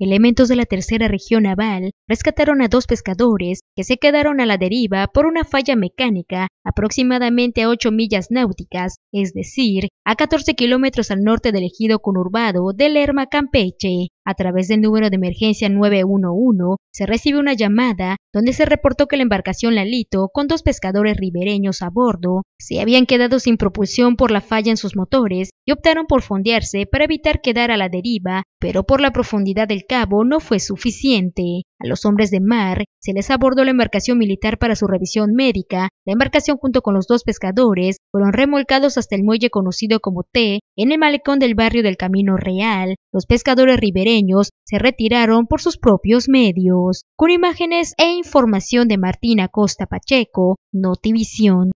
Elementos de la tercera región naval rescataron a dos pescadores que se quedaron a la deriva por una falla mecánica aproximadamente a 8 millas náuticas, es decir, a 14 kilómetros al norte del ejido conurbado de Lerma, Campeche a través del número de emergencia 911, se recibe una llamada donde se reportó que la embarcación Lalito, con dos pescadores ribereños a bordo, se habían quedado sin propulsión por la falla en sus motores y optaron por fondearse para evitar quedar a la deriva, pero por la profundidad del cabo no fue suficiente. A los hombres de mar se les abordó la embarcación militar para su revisión médica. La embarcación junto con los dos pescadores fueron remolcados hasta el muelle conocido como T, en el malecón del barrio del Camino Real. Los pescadores ribereños se retiraron por sus propios medios. Con imágenes e información de Martina Costa Pacheco, Notivision.